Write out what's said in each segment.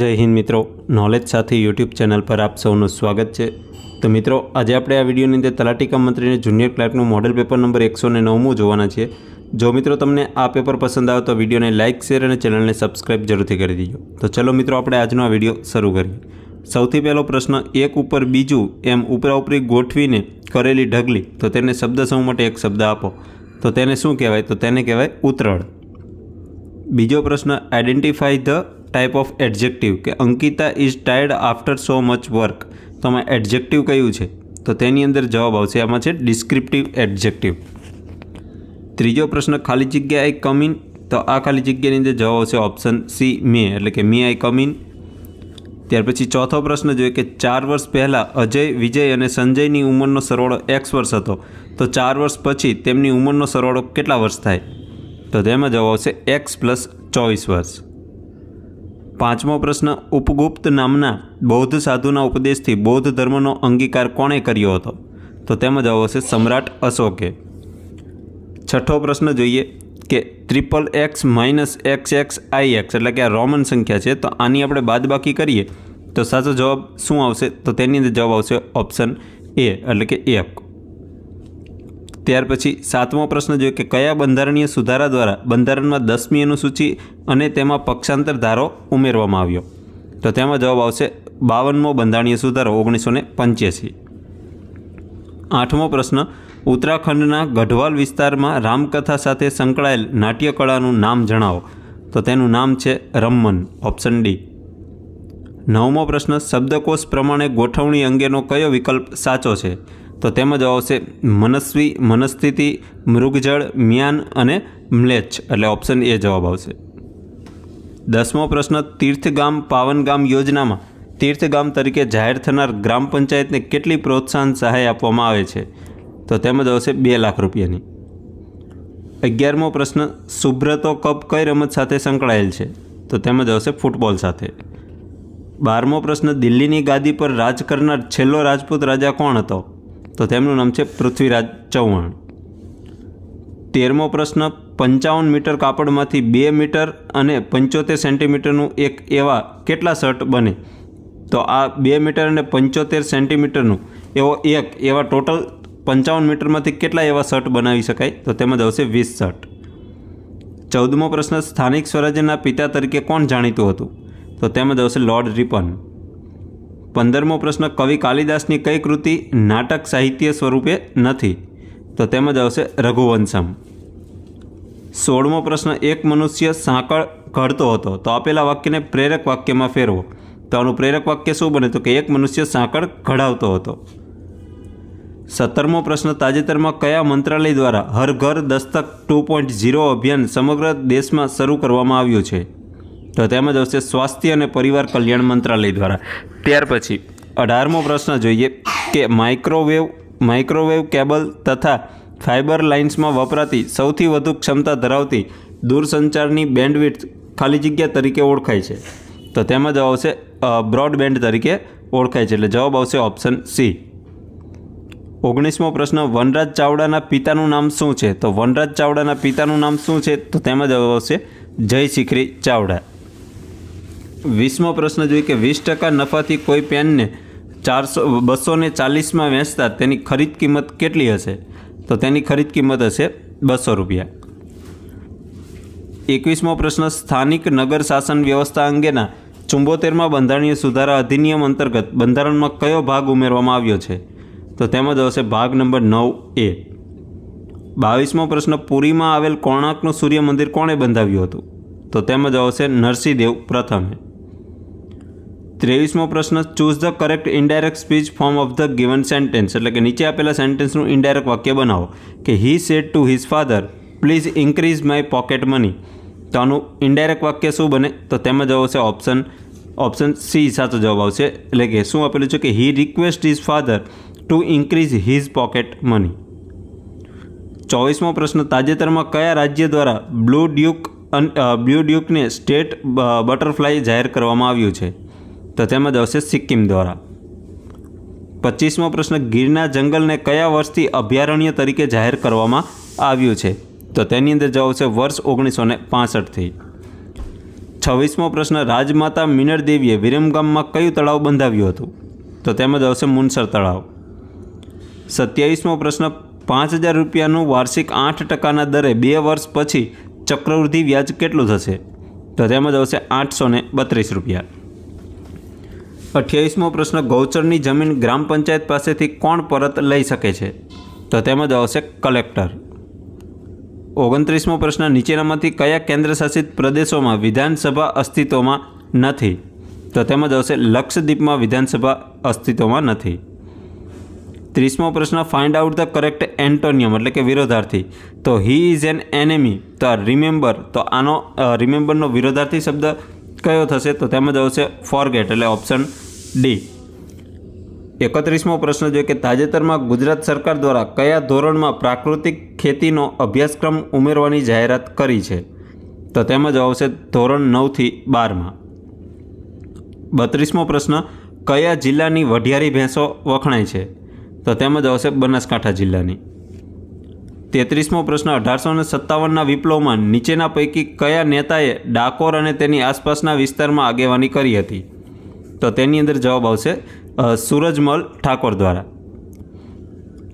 જય હિન્દ મિત્રો નોલેજ સાથે યુટ્યુબ ચેનલ પર આપ સૌનું સ્વાગત છે તો મિત્રો આજે આપણે આ વિડીયોની અંદર તલાટી કમ મંત્રીને જુનિયર ક્લાર્કનું મોડલ પેપર નંબર એકસો ને નવમું જોવાના છે જો મિત્રો તમને આ પેપર પસંદ આવે તો વિડીયોને લાઇક શેર અને ચેનલને સબસ્ક્રાઇબ જરૂરથી કરી દીજો તો ચલો મિત્રો આપણે આજનો આ વિડીયો શરૂ કરીએ સૌથી પહેલો પ્રશ્ન એક ઉપર બીજું એમ ઉપરા ઉપરી ગોઠવીને કરેલી ઢગલી તો તેને શબ્દ સમૂહ માટે એક શબ્દ આપો તો તેને શું કહેવાય તો તેને કહેવાય ઉતરળ બીજો પ્રશ્ન identify the type of adjective કે Ankita is tired after so much work તો આમાં એડજેક્ટિવ કયું છે તો તેની અંદર જવાબ આવશે આમાં છે ડિસ્ક્રિપ્ટિવ એડજેક્ટિવ ત્રીજો પ્રશ્ન ખાલી જગ્યા આઈ કમ ઇન તો આ ખાલી જગ્યાની અંદર જવાબ આવશે ઓપ્શન સી મે એટલે કે મી આઈ કમ ઇન ત્યાર પછી ચોથો પ્રશ્ન જોઈએ કે ચાર વર્ષ પહેલાં અજય વિજય અને સંજયની ઉંમરનો સરવાળો એક્સ વર્ષ હતો તો ચાર વર્ષ પછી તેમની ઉંમરનો સરવાળો કેટલા વર્ષ થાય તો તેમાં જવાબ આવશે એક્સ પ્લસ ચોવીસ વર્ષ પાંચમો પ્રશ્ન ઉપગુપ્ત નામના બૌદ્ધ સાધુના ઉપદેશથી બૌદ્ધ ધર્મનો અંગીકાર કોણે કર્યો હતો તો તેમાં જવાબ આવશે સમ્રાટ અશોકે છઠ્ઠો પ્રશ્ન જોઈએ કે triple x minus x x I x એટલે કે આ રોમન સંખ્યા છે તો આની આપણે બાદબાકી કરીએ તો સાચો જવાબ શું આવશે તો તેની અંદર જવાબ આવશે ઓપ્શન એ એટલે કે એક ત્યાર પછી સાતમો પ્રશ્ન જોયો કે કયા બંધારણીય સુધારા દ્વારા બંધારણમાં દસમી અનુસૂચિ અને તેમાં પક્ષાંતર ધારો ઉમેરવામાં આવ્યો તો તેમાં જવાબ આવશે બાવનમો બંધારણીય સુધારો ઓગણીસો ને પંચ્યાસી આઠમો પ્રશ્ન ઉત્તરાખંડના ગઢવાલ વિસ્તારમાં રામકથા સાથે સંકળાયેલ નાટ્યકળાનું નામ જણાવો તો તેનું નામ છે રમમન ઓપ્શન ડી નવમો પ્રશ્ન શબ્દકોશ પ્રમાણે ગોઠવણી અંગેનો કયો વિકલ્પ સાચો છે તો તેમાં જવાબ આવશે મનસ્વી મનસ્થિતિ મૃગજળ મ્યાન અને મ્લેચ્છ એટલે ઓપ્શન એ જવાબ આવશે દસમો પ્રશ્ન તીર્થગામ પાવનગામ યોજનામાં તીર્થગામ તરીકે જાહેર થનાર ગ્રામ પંચાયતને કેટલી પ્રોત્સાહન સહાય આપવામાં આવે છે તો તેમજ આવશે બે લાખ રૂપિયાની અગિયારમો પ્રશ્ન સુબ્રતો કપ કઈ રમત સાથે સંકળાયેલ છે તો તેમજ આવશે ફૂટબોલ સાથે બારમો પ્રશ્ન દિલ્હીની ગાદી પર રાજ કરનાર છેલ્લો રાજપૂત રાજા કોણ હતો તો તેમનું નામ છે પૃથ્વીરાજ ચૌહાણ તેરમો પ્રશ્ન પંચાવન મીટર કાપડમાંથી બે મીટર અને પંચોતેર સેન્ટીમીટરનું એક એવા કેટલા શર્ટ બને તો આ બે મીટર અને પંચોતેર સેન્ટીમીટરનું એવો એક એવા ટોટલ પંચાવન મીટરમાંથી કેટલા એવા શર્ટ બનાવી શકાય તો તેમાં આવશે વીસ શર્ટ ચૌદમો પ્રશ્ન સ્થાનિક સ્વરાજ્યના પિતા તરીકે કોણ જાણીતું હતું તો તેમાં આવશે લોર્ડ રિપન પંદરમો પ્રશ્ન કવિ કાલિદાસની કઈ કૃતિ નાટક સાહિત્ય સ્વરૂપે નથી તો તેમાં આવશે રઘુવંશમ સોળમો પ્રશ્ન એક મનુષ્ય સાંકળ ઘડતો હતો તો આપેલા વાક્યને પ્રેરક વાક્યમાં ફેરવો તો આનું પ્રેરક વાક્ય શું બને તો કે એક મનુષ્ય સાંકળ ઘડાવતો હતો સત્તરમો પ્રશ્ન તાજેતરમાં કયા મંત્રાલય દ્વારા હર ઘર દસ્તક ટુ પોઈન્ટ ઝીરો અભિયાન સમગ્ર દેશમાં શરૂ કરવામાં આવ્યું છે તો તેમાં આવશે સ્વાસ્થ્ય અને પરિવાર કલ્યાણ મંત્રાલય દ્વારા ત્યાર પછી અઢારમો પ્રશ્ન જોઈએ કે માઇક્રોવેવ માઇક્રોવેવ કેબલ તથા ફાઇબર લાઇન્સમાં વપરાતી સૌથી વધુ ક્ષમતા ધરાવતી દૂરસંચારની બેન્ડવિથ ખાલી જગ્યા તરીકે ઓળખાય છે તો તેમાં જવાબ આવશે બ્રોડબેન્ડ તરીકે ઓળખાય છે એટલે જવાબ આવશે ઓપ્શન સી ઓગણીસમો પ્રશ્ન વનરાજ ચાવડાના પિતાનું નામ શું છે તો વનરાજ ચાવડાના પિતાનું નામ શું છે તો તેમાં જવાબ આવશે જય શિખરી ચાવડા વીસમો પ્રશ્ન જોઈએ કે વીસ ટકા નફાથી કોઈ પેનને ચારસો બસો ને ચાલીસમાં વેચતા તેની ખરીદ કિંમત કેટલી હશે તો તેની ખરીદ કિંમત હશે બસો રૂપિયા એકવીસમો પ્રશ્ન સ્થાનિક નગર શાસન વ્યવસ્થા અંગેના ચુંબોતેરમાં બંધારણીય સુધારા અધિનિયમ અંતર્ગત બંધારણમાં કયો ભાગ ઉમેરવામાં આવ્યો છે તો તેમાં જ ભાગ નંબર નવ એ બાવીસમો પ્રશ્ન પુરીમાં આવેલ કોણાર્કનું સૂર્ય મંદિર કોણે બંધાવ્યું હતું તો તેમાં જ આવશે નરસિંહદેવ પ્રથમે ત્રેવીસમો પ્રશ્ન choose the correct indirect speech form of the given sentence એટલે કે નીચે આપેલા સેન્ટેન્સનું ઇન્ડાયરેક્ટ વાક્ય બનાવો કે he said to his father please increase my pocket money તો આનું ઇન્ડાયરેક્ટ વાક્ય શું બને તો તેમાં જવાબ આવશે ઓપ્શન ઓપ્શન સી સાચો જવાબ આવશે એટલે કે શું આપેલું છે કે he request his father to increase his pocket money ચોવીસમો પ્રશ્ન તાજેતરમાં કયા રાજ્ય દ્વારા બ્લુ ડ્યુક બ્લુ ડ્યુકને સ્ટેટ બટરફ્લાય જાહેર કરવામાં આવ્યું છે તો તેમાં આવશે સિક્કિમ દ્વારા પચીસમો પ્રશ્ન ગીરના જંગલને કયા વર્ષથી અભયારણ્ય તરીકે જાહેર કરવામાં આવ્યું છે તો તેની અંદર જવાબ છે વર્ષ ઓગણીસો ને પાસઠથી છવ્વીસમો પ્રશ્ન રાજમાતા મિનર દેવીએ વિરમગામમાં કયું તળાવ બંધાવ્યું હતું તો તેમાં આવશે મુનસર તળાવ સત્યાવીસમો પ્રશ્ન પાંચ હજાર રૂપિયાનું વાર્ષિક આઠ ટકાના દરે બે વર્ષ પછી ચક્રવૃદ્ધિ વ્યાજ કેટલું થશે તો તેમાં આવશે આઠસો બત્રીસ રૂપિયા અઠ્યાવીસમો પ્રશ્ન ગૌચરની જમીન ગ્રામ પંચાયત પાસેથી કોણ પરત લઈ શકે છે તો તેમાં આવશે કલેક્ટર ઓગણત્રીસમો પ્રશ્ન નીચેનામાંથી કયા કેન્દ્રશાસિત પ્રદેશોમાં વિધાનસભા અસ્તિત્વમાં નથી તો તેમાં જવાબ આવશે લક્ષદ્વીપમાં વિધાનસભા અસ્તિત્વમાં નથી ત્રીસમો પ્રશ્ન find out the correct antonym એટલે કે વિરોધાર્થી તો હી ઇઝ એન એનેમી તો રિમેમ્બર તો આનો રિમેમ્બરનો વિરોધાર્થી શબ્દ કયો થશે તો તેમાં આવશે છે ફોરગેટ એટલે ઓપ્શન ડી એકત્રીસમો પ્રશ્ન જોઈએ કે તાજેતરમાં ગુજરાત સરકાર દ્વારા કયા ધોરણમાં પ્રાકૃતિક ખેતીનો અભ્યાસક્રમ ઉમેરવાની જાહેરાત કરી છે તો તેમાં આવશે ધોરણ નવથી બારમાં બત્રીસમો પ્રશ્ન કયા જિલ્લાની વઢિયારી ભેંસો વખણાય છે તો તેમાં આવશે બનાસકાંઠા જિલ્લાની તેત્રીસમો પ્રશ્ન અઢારસો ને સત્તાવનના વિપ્લવમાં નીચેના પૈકી કયા નેતાએ ડાકોર અને તેની આસપાસના વિસ્તારમાં આગેવાની કરી હતી તો તેની અંદર જવાબ આવશે સૂરજમલ ઠાકોર દ્વારા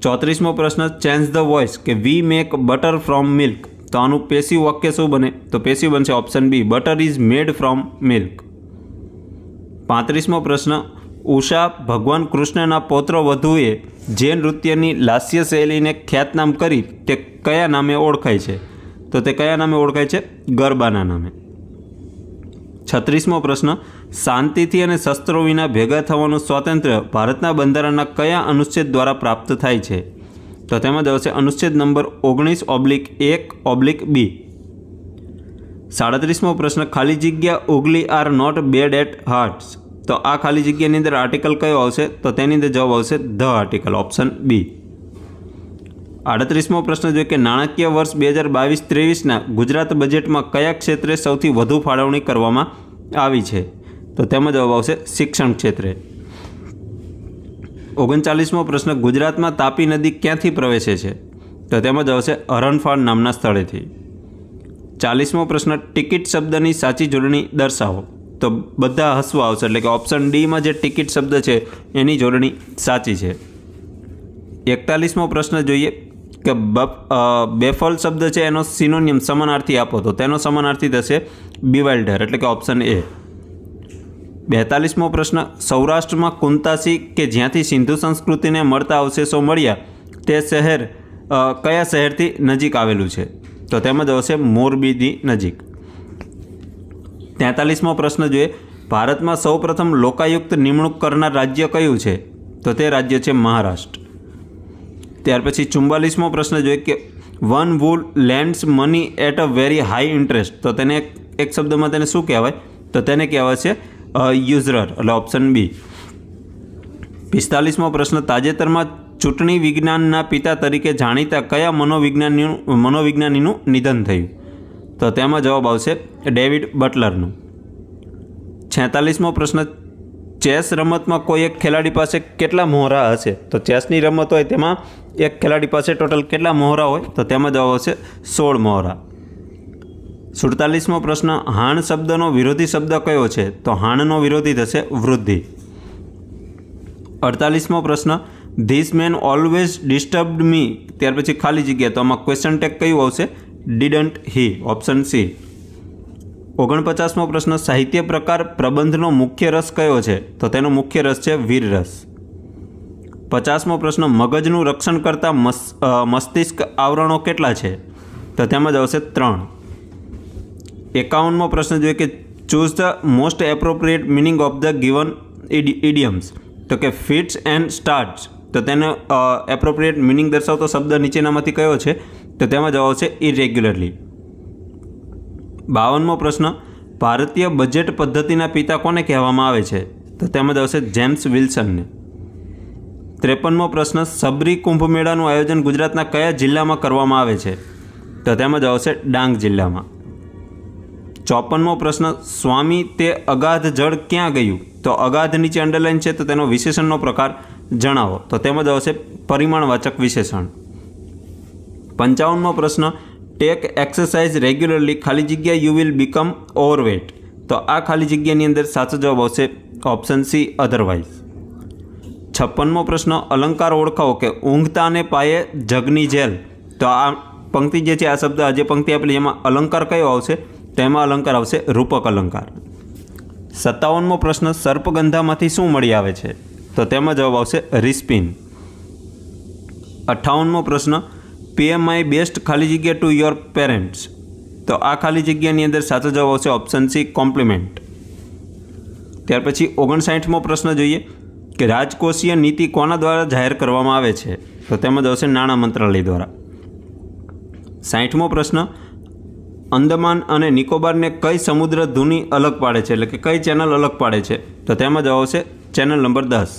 ચોત્રીસમો પ્રશ્ન ચેન્જ ધ વોઇસ કે we make butter from milk તો આનું પેશી વાક્ય શું બને તો પેશી બનશે option B butter is made from milk પાંત્રીસમો પ્રશ્ન ઉષા ભગવાન કૃષ્ણના પૌત્ર વધુએ જે નૃત્યની લાસ્ય શૈલીને ખ્યાતનામ કરી તે કયા નામે ઓળખાય છે તો તે કયા નામે ઓળખાય છે ગરબાના નામે છત્રીસમો પ્રશ્ન શાંતિથી અને શસ્ત્રો વિના ભેગા થવાનું સ્વાતંત્ર્ય ભારતના બંધારણના કયા અનુચ્છેદ દ્વારા પ્રાપ્ત થાય છે તો તેમાં જવાબ છે અનુચ્છેદ નંબર ઓગણીસ ઓબ્લિક એક ઓબ્લિક બી સાડત્રીસમો પ્રશ્ન ખાલી જગ્યા ugly are not bad at hearts તો આ ખાલી જગ્યાની અંદર આર્ટિકલ કયો આવશે તો તેની અંદર જવાબ આવશે ધ આર્ટિકલ ઓપ્શન બી આડત્રીસમો પ્રશ્ન જોઈએ કે નાણાકીય વર્ષ બે હજાર બાવીસ ત્રેવીસના ગુજરાત બજેટમાં કયા ક્ષેત્રે સૌથી વધુ ફાળવણી કરવામાં આવી છે તો તેમાં જવાબ આવશે શિક્ષણ ક્ષેત્રે ઓગણચાલીસમો પ્રશ્ન ગુજરાતમાં તાપી નદી ક્યાંથી પ્રવેશે છે તો તેમાં જ આવશે હરણફાળ નામના સ્થળેથી ચાલીસમો પ્રશ્ન ટિકિટ શબ્દની સાચી જોડણી દર્શાવો તો બધા હસવા આવશે એટલે કે ઓપ્શન ડીમાં જે ટિકિટ શબ્દ છે એની જોડણી સાચી છે એકતાલીસમો પ્રશ્ન જોઈએ કે બેફલ શબ્દ છે એનો સિનોનિયમ સમાનાર્થી આપો તો તેનો સમાનાર્થી થશે બિવાલ્ડર એટલે કે ઓપ્શન એ બેતાલીસમો પ્રશ્ન સૌરાષ્ટ્રમાં કુંતાસી કે જ્યાંથી સિંધુ સંસ્કૃતિને મળતા અવશેષો મળ્યા તે શહેર કયા શહેરથી નજીક આવેલું છે તો તેમાં જ આવશે મોરબીની નજીક તેતાલીસમો પ્રશ્ન જોઈએ ભારતમાં સૌપ્રથમ લોકાયુક્ત નિમણૂક કરનાર રાજ્ય કયું છે તો તે રાજ્ય છે મહારાષ્ટ્ર ત્યાર પછી ચુમ્બાલીસમો પ્રશ્ન જોઈએ કે one would lends money at a very high interest તો તેને એક શબ્દમાં તેને શું કહેવાય તો તેને કહેવાય છે યુઝરર એટલે ઓપ્શન બી પિસ્તાલીસમો પ્રશ્ન તાજેતરમાં ચૂંટણી વિજ્ઞાનના પિતા તરીકે જાણીતા કયા મનોવિજ્ઞાની મનોવિજ્ઞાનીનું નિધન થયું તો તેમાં જવાબ આવશે ડેવિડ બટલરનો છેતાલીસમો પ્રશ્ન ચેસ રમતમાં કોઈ એક ખેલાડી પાસે કેટલા મોહરા હશે તો ચેસની રમત હોય તેમાં એક ખેલાડી પાસે ટોટલ કેટલા મોહરા હોય તો તેમાં જવાબ આવશે સોળ મોહરા સુડતાલીસમો પ્રશ્ન હાણ શબ્દનો વિરોધી શબ્દ કયો છે તો હાણનો વિરોધી થશે વૃદ્ધિ અડતાલીસમો પ્રશ્ન this man always disturb me ત્યાર પછી ખાલી જગ્યા તો આમાં ક્વેશ્ચન ટેક કયું આવશે ડિડન્ટ હી ઓપ્શન સી ઓગણપચાસમો પ્રશ્ન સાહિત્ય પ્રકાર પ્રબંધનો મુખ્ય રસ કયો છે તો તેનો મુખ્ય રસ છે વીર રસ પચાસમો પ્રશ્ન મગજનું રક્ષણ કરતા મસ્તિષ્ક આવરણો કેટલા છે તો તેમાં જ આવશે ત્રણ એકાવનમો પ્રશ્ન જોઈએ કે choose the most appropriate meaning of the given idioms તો કે ફિટ્સ એન્ડ સ્ટાર્ટ તો તેનો એપ્રોપ્રિએટ મિનિંગ દર્શાવતો શબ્દ નીચેનામાંથી કયો છે તો તેમાં જવાબ છે ઇરેગ્યુલરલી બાવનમો પ્રશ્ન ભારતીય બજેટ પદ્ધતિના પિતા કોને કહેવામાં આવે છે તો તેમાં જવાબ આવશે જેમ્સ વિલ્સનને ત્રેપનમો પ્રશ્ન સબરી કુંભ મેળાનું આયોજન ગુજરાતના કયા જિલ્લામાં કરવામાં આવે છે તો તેમાં જવાબ આવશે ડાંગ જિલ્લામાં ચોપનમો પ્રશ્ન સ્વામી તે અગાધ જળ ક્યાં ગયું તો અગાધ નીચે અંડરલાઇન છે તો તેનો વિશેષણનો પ્રકાર જણાવો તો તેમાં જવાબ છે પરિમાણવાચક વિશેષણ પંચાવનમો પ્રશ્ન ટેક એક્સરસાઇઝ રેગ્યુલરલી ખાલી જગ્યા યુ વિલ બીકમ ઓવરવેટ તો આ ખાલી જગ્યાની અંદર સાચો જવાબ આવશે ઓપ્શન સી અધરવાઇઝ છપ્પનમો પ્રશ્ન અલંકાર ઓળખાવો કે ઊંઘતા અને પાયે જગની જેલ તો આ પંક્તિ જે છે આ શબ્દ આજે પંક્તિ આપેલી એમાં અલંકાર કયો આવશે તેમાં અલંકાર આવશે રૂપક અલંકાર સત્તાવનમો પ્રશ્ન સર્પગંધામાંથી શું મળી આવે છે તો તેમાં જવાબ આવશે રિસ્પિન અઠ્ઠાવનમો પ્રશ્ન પે માય બેસ્ટ ખાલી જગ્યા ટુ યોર પેરેન્ટ્સ તો આ ખાલી જગ્યાની અંદર સાચો જવાબ આવશે ઓપ્શન સી કોમ્પ્લિમેન્ટ ત્યાર પછી ઓગણસાઠમો પ્રશ્ન જોઈએ કે રાજકોષીય નીતિ કોના દ્વારા જાહેર કરવામાં આવે છે તો તેમાં જવાશે નાણાં મંત્રાલય દ્વારા સાઠમો પ્રશ્ન અંદમાન અને નિકોબારને કઈ સમુદ્ર ધૂની અલગ પાડે છે એટલે કે કઈ ચેનલ અલગ પાડે છે તો તેમાં જવાબ આવશે ચેનલ નંબર દસ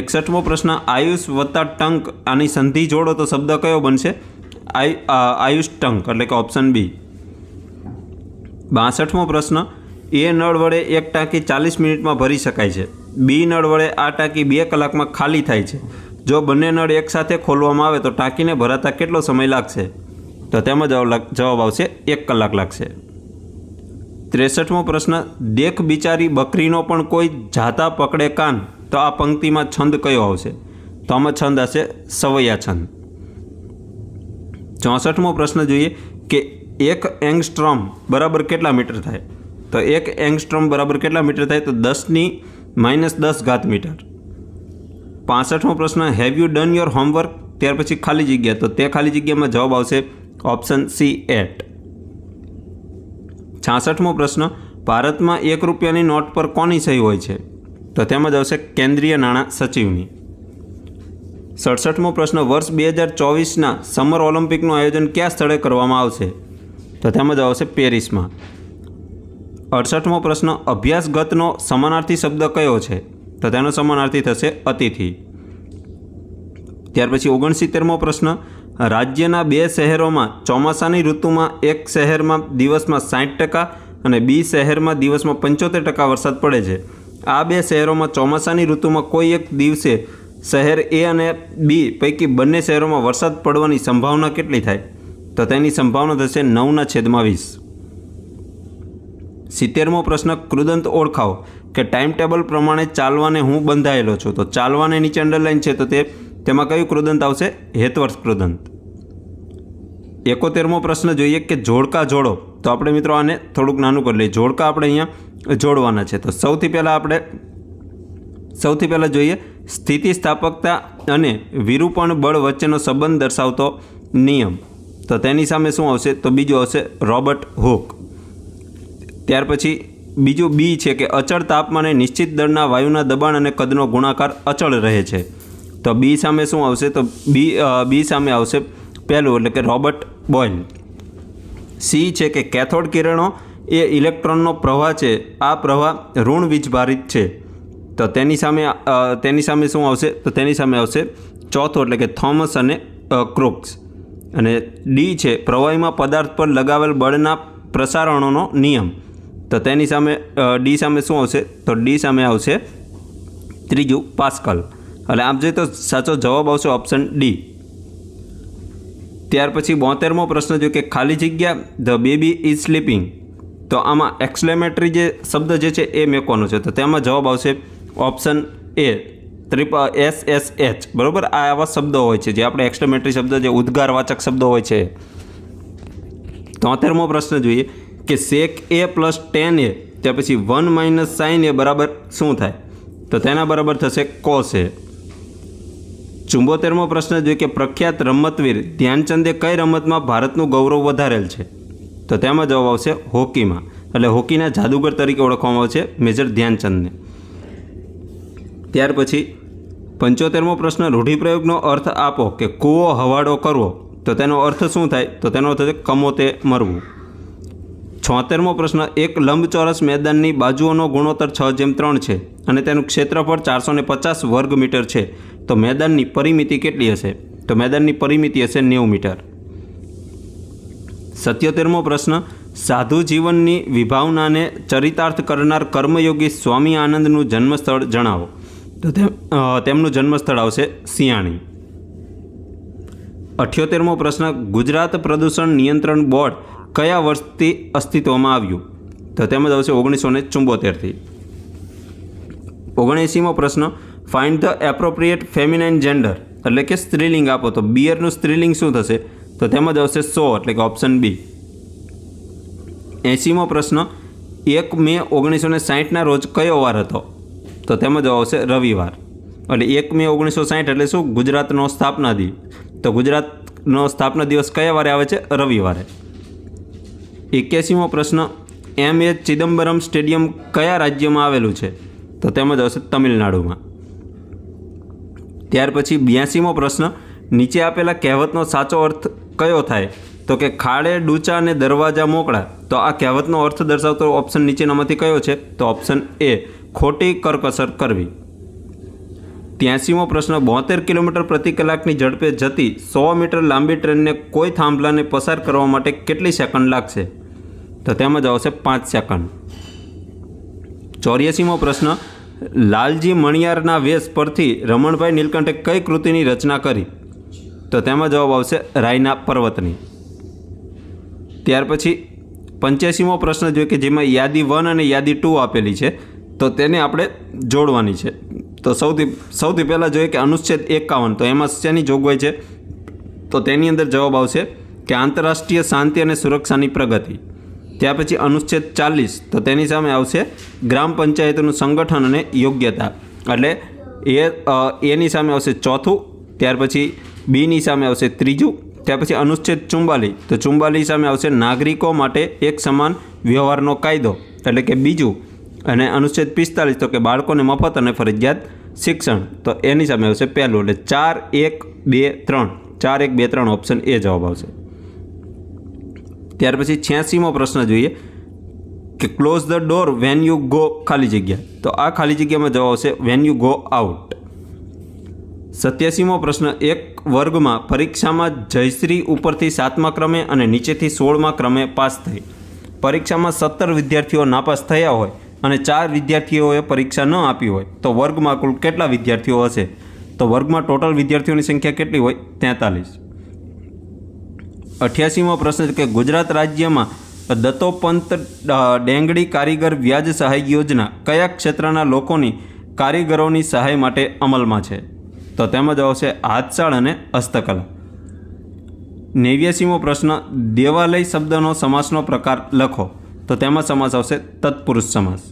એકસઠમો પ્રશ્ન આયુષ વત્તા ટંક આની સંધિ જોડો તો શબ્દ કયો બનશે આયુ આયુષ ટંક એટલે કે ઓપ્શન બી બાસઠમો પ્રશ્ન એ નળ વડે એક ટાંકી ચાલીસ મિનિટમાં ભરી શકાય છે બી નળ વડે આ ટાંકી બે કલાકમાં ખાલી થાય છે જો બંને નળ એકસાથે ખોલવામાં આવે તો ટાંકીને ભરાતા કેટલો સમય લાગશે તો તેમાં જવાબ આવશે એક કલાક લાગશે ત્રેસઠમો પ્રશ્ન દેખ બિચારી બકરીનો પણ કોઈ જાતા પકડે કાન તો આ પંક્તિમાં છંદ કયો આવશે તો આમાં છંદ હશે સવૈયા છંદ ચોસઠમો પ્રશ્ન જોઈએ કે એક એંગસ્ટ્રોમ બરાબર કેટલા મીટર થાય તો એક એંગસ્ટ્રોમ બરાબર કેટલા મીટર થાય તો દસની માઇનસ દસ ઘાત મીટર પાસઠમો પ્રશ્ન have you done your homework ત્યાર પછી ખાલી જગ્યા તો તે ખાલી જગ્યામાં જવાબ આવશે ઓપ્શન સી એટ છાસઠમો પ્રશ્ન ભારતમાં એક રૂપિયાની નોટ પર કોની સહી હોય છે તો તેમાં જ આવશે કેન્દ્રીય નાણાં સચિવની સડસઠમો પ્રશ્ન વર્ષ બે હજાર ચોવીસના સમર ઓલિમ્પિકનું આયોજન ક્યાં સ્થળે કરવામાં આવશે તો તેમાં જ આવશે પેરિસમાં અડસઠમો પ્રશ્ન અભ્યાસગતનો સમાનાર્થી શબ્દ કયો છે તો તેનો સમાનાર્થી થશે અતિથિ ત્યાર પછી ઓગણસિત્તેરમો પ્રશ્ન રાજ્યના બે શહેરોમાં ચોમાસાની ઋતુમાં એક શહેરમાં દિવસમાં સાઠ ટકા અને બી શહેરમાં દિવસમાં પંચોતેર ટકા વરસાદ પડે છે આ બે શહેરોમાં ચોમાસાની ઋતુમાં કોઈ એક દિવસે શહેર એ અને બી પૈકી બંને શહેરોમાં વરસાદ પડવાની સંભાવના કેટલી થાય તો તેની સંભાવના થશે નવના છેદમાં વીસ સિત્તેરમો પ્રશ્ન કૃદંત ઓળખાવો કે ટાઈમ ટેબલ પ્રમાણે ચાલવાને હું બંધાયેલો છું તો ચાલવાને નીચે અંડરલાઇન છે તો તે તેમાં કયું કૃદંત આવશે હેતવર્ષ કૃદંત એકોતેરમો પ્રશ્ન જોઈએ કે જોડકા જોડો તો આપણે મિત્રો આને થોડુંક નાનું કરી લઈએ જોડકા આપણે અહીંયા જોડવાના છે તો સૌથી પહેલાં આપણે સૌથી પહેલાં જોઈએ સ્થિતિસ્થાપકતા અને વિરૂપણ બળ વચ્ચેનો સંબંધ દર્શાવતો નિયમ તો તેની સામે શું આવશે તો બીજું આવશે રોબર્ટ હોક ત્યાર પછી બીજું બી છે કે અચળ તાપમાને નિશ્ચિત દળના વાયુના દબાણ અને કદનો ગુણાકાર અચળ રહે છે તો બી સામે શું આવશે તો બી બી સામે આવશે પહેલું એટલે કે રોબર્ટ બોઇલ સી છે કે કેથોડ કિરણો એ ઇલેક્ટ્રોનનો પ્રવાહ છે આ પ્રવાહ ઋણ વીજભારિત છે તો તેની સામે તેની સામે શું આવશે તો તેની સામે આવશે ચોથો એટલે કે થોમસ અને ક્રોક્સ અને ડી છે પ્રવાહીમાં પદાર્થ પર લગાવેલ બળના પ્રસારણોનો નિયમ તો તેની સામે ડી સામે શું આવશે તો ડી સામે આવશે ત્રીજું પાસ્કલ એટલે આમ જોઈએ તો સાચો જવાબ આવશે ઓપ્શન ડી ત્યાર પછી બોતેરમો પ્રશ્ન જો કે ખાલી જગ્યા ધ બેબી ઇઝ સ્લીપિંગ તો આમાં એક્સલેમેટરી જે શબ્દ જે છે એ મેકોનો છે તો તેમાં જવાબ આવશે option A triple S S H બરાબર આ એવા શબ્દો હોય છે જે આપણે એક્સલેમેટરી શબ્દ જે ઉદ્ગારવાચક શબ્દો હોય છે તોતેરમો પ્રશ્ન જોઈએ કે સેક એ પ્લસ ટેન એ ત્યાર પછી વન માઇનસ સાઇન એ બરાબર શું થાય તો તેના બરાબર થશે કોસ એ ચુંબોતેરમો પ્રશ્ન જોઈએ કે પ્રખ્યાત રમતવીર ધ્યાનચંદે કઈ રમતમાં ભારતનું ગૌરવ વધારેલ છે તો તેમાં જવાબ આવશે હોકીમાં એટલે હોકીના જાદુગર તરીકે ઓળખવામાં આવશે મેજર ધ્યાનચંદને ત્યાર પછી પંચોતેરમો પ્રશ્ન રૂઢિપ્રયોગનો અર્થ આપો કે કૂવો હવાડો કરવો તો તેનો અર્થ શું થાય તો તેનો અર્થ કમોતે મરવું છોતેરમો પ્રશ્ન એક લંબચોરસ મેદાનની બાજુઓનો ગુણોત્તર છ જેમ ત્રણ છે અને તેનું ક્ષેત્રફળ ચારસો ને પચાસ વર્ગ મીટર છે તો મેદાનની પરિમિતિ કેટલી હશે તો મેદાનની પરિમિતિ હશે નેવું મીટર સત્યોતેરમો પ્રશ્ન સાધુ જીવનની વિભાવનાને ચરિતાર્થ કરનાર કર્મયોગી સ્વામી આનંદનું જન્મસ્થળ જણાવો તો તેમનું જન્મસ્થળ આવશે સિયાણી અઠ્યોતેરમો પ્રશ્ન ગુજરાત પ્રદૂષણ નિયંત્રણ બોર્ડ કયા વર્ષથી અસ્તિત્વમાં આવ્યું તો તેમજ આવશે ઓગણીસો ને ચુંબોતેરથી ઓગણએંસીમો પ્રશ્ન find the appropriate feminine gender એટલે કે સ્ત્રીલિંગ આપો તો બિયરનું સ્ત્રીલિંગ શું થશે તો તેમાં જ આવશે સો એટલે કે ઓપ્શન બી એંસીમો પ્રશ્ન એક મે ઓગણીસો ને સાહીઠના રોજ કયો વાર હતો તો તેમાં જવાબ આવશે રવિવાર એટલે એક મે ઓગણીસો સાહીઠ એટલે શું ગુજરાતનો સ્થાપના દિવસ તો ગુજરાતનો સ્થાપના દિવસ કયા વારે આવે છે રવિવારે એક્યાસીમો પ્રશ્ન એમ એ ચિદમ્બરમ સ્ટેડિયમ કયા રાજ્યમાં આવેલું છે તો તેમાં જ આવશે તમિલનાડુમાં ત્યાર પછી બ્યાસીમો પ્રશ્ન નીચે આપેલા કહેવતનો સાચો અર્થ કયો થાય તો કે ખાડે ડૂચા અને દરવાજા મોકળા તો આ કહેવતનો અર્થ દર્શાવતો ઓપ્શન નીચેનામાંથી કયો છે તો ઓપ્શન એ ખોટી કરકસર કરવી ત્યાસીમો પ્રશ્ન બોતેર કિલોમીટર પ્રતિ કલાકની ઝડપે જતી સો મીટર લાંબી ટ્રેનને કોઈ થાંભલાને પસાર કરવા માટે કેટલી સેકન્ડ લાગશે તો તેમાં જ આવશે પાંચ સેકન્ડ ચોર્યાસીમો પ્રશ્ન લાલજી મણિયારના વેશ પરથી રમણભાઈ નીલકંઠે કઈ કૃતિની રચના કરી તો તેમાં જવાબ આવશે રાયના પર્વતની ત્યાર પછી પંચ્યાસીમો પ્રશ્ન જોઈએ કે જેમાં યાદી વન અને યાદી ટુ આપેલી છે તો તેને આપણે જોડવાની છે તો સૌથી સૌથી પહેલાં જોઈએ કે અનુચ્છેદ એકાવન તો એમાં શેની જોગવાઈ છે તો તેની અંદર જવાબ આવશે કે આંતરરાષ્ટ્રીય શાંતિ અને સુરક્ષાની પ્રગતિ ત્યાર પછી અનુચ્છેદ ચાલીસ તો તેની સામે આવશે ગ્રામ પંચાયતનું સંગઠન અને યોગ્યતા એટલે એ એની સામે આવશે ચોથું ત્યાર પછી બીની સામે આવશે ત્રીજું ત્યાર પછી અનુચ્છેદ ચુંબાલી તો ચુંબાલી સામે આવશે નાગરિકો માટે એક સમાન વ્યવહારનો કાયદો એટલે કે બીજું અને અનુચ્છેદ પિસ્તાલીસ તો કે બાળકોને મફત અને ફરજિયાત શિક્ષણ તો એની સામે આવશે પહેલું એટલે ચાર એક બે ત્રણ ચાર એક બે ત્રણ ઓપ્શન એ જવાબ આવશે ત્યાર પછી છ્યાસીમો પ્રશ્ન જોઈએ કે close the door when you go ખાલી જગ્યા તો આ ખાલી જગ્યામાં જવાબ આવશે વેન યુ ગો આઉટ સત્યાસીમો પ્રશ્ન એક વર્ગમાં પરીક્ષામાં જયશ્રી ઉપરથી સાતમા ક્રમે અને નીચેથી સોળમા ક્રમે પાસ થઈ પરીક્ષામાં સત્તર વિદ્યાર્થીઓ નાપાસ થયા હોય અને ચાર વિદ્યાર્થીઓએ પરીક્ષા ન આપી હોય તો વર્ગમાં કુલ કેટલા વિદ્યાર્થીઓ હશે તો વર્ગમાં ટોટલ વિદ્યાર્થીઓની સંખ્યા કેટલી હોય તેતાલીસ અઠ્યાસીમો પ્રશ્ન કે ગુજરાત રાજ્યમાં દત્તોપંત ડેંગડી કારીગર વ્યાજ સહાય યોજના કયા ક્ષેત્રના લોકોની કારીગરોની સહાય માટે અમલમાં છે તો તેમાં આવશે છે હાથશાળ અને હસ્તકલા નેવ્યાસીમો પ્રશ્ન દેવાલય શબ્દનો સમાસનો પ્રકાર લખો તો તેમાં સમાસ આવશે તત્પુરુષ સમાસ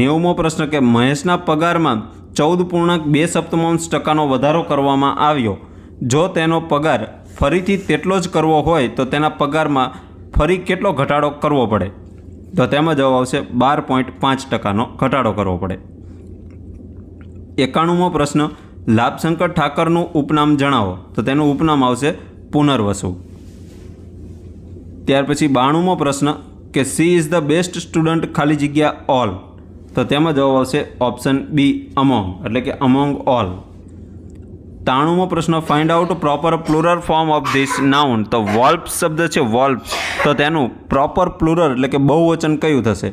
નેવમો પ્રશ્ન કે મહેશના પગારમાં ચૌદ પૂર્ણાંક બે સપ્તમાંશ ટકાનો વધારો કરવામાં આવ્યો જો તેનો પગાર ફરીથી તેટલો જ કરવો હોય તો તેના પગારમાં ફરી કેટલો ઘટાડો કરવો પડે તો તેમાં જવાબ આવશે બાર પોઈન્ટ પાંચ ટકાનો ઘટાડો કરવો પડે એકાણુંમો પ્રશ્ન લાભશંકર ઠાકરનું ઉપનામ જણાવો તો તેનું ઉપનામ આવશે પુનર્વસુ ત્યાર પછી બાણુંમો પ્રશ્ન કે she is the best student ખાલી જગ્યા ઓલ તો તેમાં જવાબ આવશે ઓપ્શન બી અમોંગ એટલે કે અમોંગ ઓલ તાણુંમો પ્રશ્ન find out proper plural form of this noun તો વોલ્પ શબ્દ છે વોલ્પ તો તેનું પ્રોપર પ્લુરર એટલે કે બહુવચન કયું થશે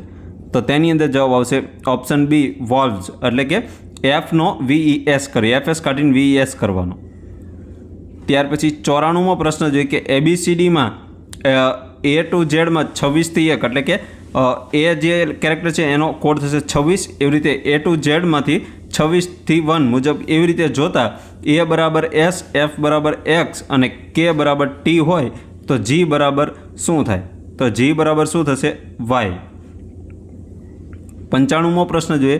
તો તેની અંદર જવાબ આવશે ઓપ્શન બી વોલ્વ્સ એટલે કે એફનો વીઈએસ કરી એફએસ કાઢીને એસ e કરવાનો ત્યાર પછી ચોરાણુંમાં પ્રશ્ન જોઈએ કે એબીસીડીમાં એ ટુ ઝેડમાં છવ્વીસથી એક એટલે કે એ જે કેરેક્ટર છે એનો કોડ થશે છવ્વીસ એવી રીતે એ ટુ ઝેડમાંથી છવ્વીસથી વન મુજબ એવી રીતે જોતાં એ બરાબર એસ એફ બરાબર એક્સ અને કે બરાબર ટી હોય તો જી બરાબર શું થાય તો જી બરાબર શું થશે વાય પંચાણુંમો પ્રશ્ન જોઈએ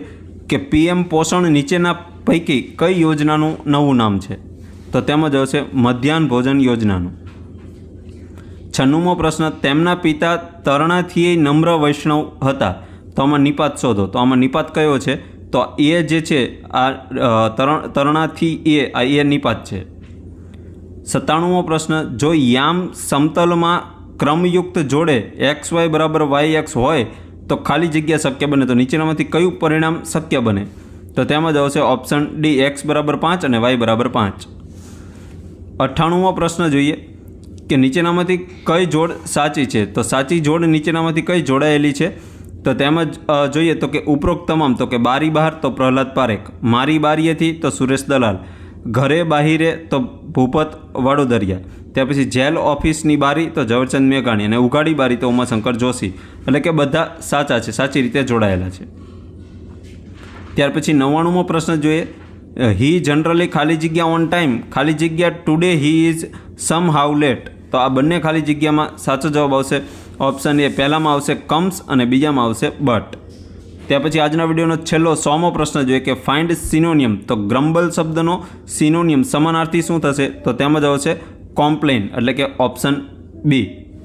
કે પીએમ પોષણ નીચેના પૈકી કઈ યોજનાનું નવું નામ છે તો તેમાં જ મધ્યાહન ભોજન યોજનાનું છન્નુંમો પ્રશ્ન તેમના પિતા તરણાથી નમ્ર વૈષ્ણવ હતા તો આમાં નિપાત શોધો તો આમાં નિપાત કયો છે તો એ જે છે આ તરણ તરણાથી એ આ એ નિપાત છે સત્તાણુંમો પ્રશ્ન જો યામ સમતલમાં ક્રમયુક્ત જોડે એક્સ વાય બરાબર વાય એક્સ હોય તો ખાલી જગ્યા શક્ય બને તો નીચેનામાંથી કયું પરિણામ શક્ય બને તો તેમાં જ આવશે ઓપ્શન ડી એક્સ બરાબર પાંચ અને વાય બરાબર પાંચ અઠ્ઠાણુંમો પ્રશ્ન જોઈએ કે નીચેનામાંથી કઈ જોડ સાચી છે તો સાચી જોડ નીચેનામાંથી કઈ જોડાયેલી છે તો તેમજ જોઈએ તો કે ઉપરોક્ત તમામ તો કે બારી બહાર તો પ્રહલાદ પારેખ મારી બારીએથી તો સુરેશ દલાલ ઘરે બાહિરે તો ભૂપત વડોદરિયા ત્યાર પછી જેલ ઓફિસની બારી તો ઝવેરચંદ મેઘાણી અને ઉઘાડી બારી તો ઉમાશંકર જોશી એટલે કે બધા સાચા છે સાચી રીતે જોડાયેલા છે ત્યાર પછી નવ્વાણુંમો પ્રશ્ન જોઈએ હી જનરલી ખાલી જગ્યા ઓન ટાઈમ ખાલી જગ્યા today he is somehow late તો આ બંને ખાલી જગ્યામાં સાચો જવાબ આવશે ઓપ્શન એ પહેલામાં આવશે કમ્સ અને બીજામાં આવશે બટ ત્યાર પછી આજના વિડીયોનો છેલ્લો સોમો પ્રશ્ન જોઈએ કે ફાઇન્ડ સિનોનિયમ તો ગ્રમ્બલ શબ્દનો સિનોનિયમ સમાનાર્થી શું થશે તો તેમ જ આવશે કોમ્પ્લેન એટલે કે ઓપ્શન બી